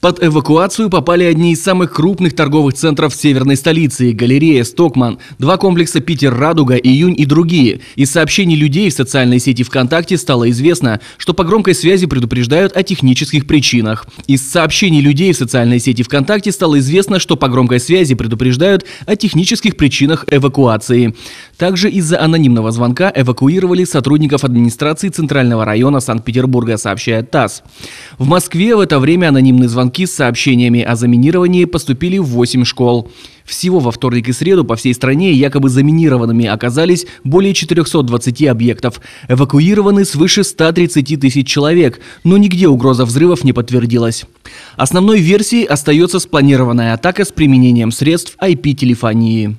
Под эвакуацию попали одни из самых крупных торговых центров северной столицы – галерея «Стокман», два комплекса «Питер-Радуга», «Июнь» и другие. Из сообщений людей в социальной сети ВКонтакте стало известно, что по громкой связи предупреждают о технических причинах. Из сообщений людей в социальной сети ВКонтакте стало известно, что по громкой связи предупреждают о технических причинах эвакуации. Также из-за анонимного звонка эвакуировали сотрудников администрации Центрального района Санкт-Петербурга, сообщает ТАСС. В Москве в это время анонимный звонок Звонки с сообщениями о заминировании поступили в 8 школ. Всего во вторник и среду по всей стране якобы заминированными оказались более 420 объектов. Эвакуированы свыше 130 тысяч человек, но нигде угроза взрывов не подтвердилась. Основной версией остается спланированная атака с применением средств IP-телефонии.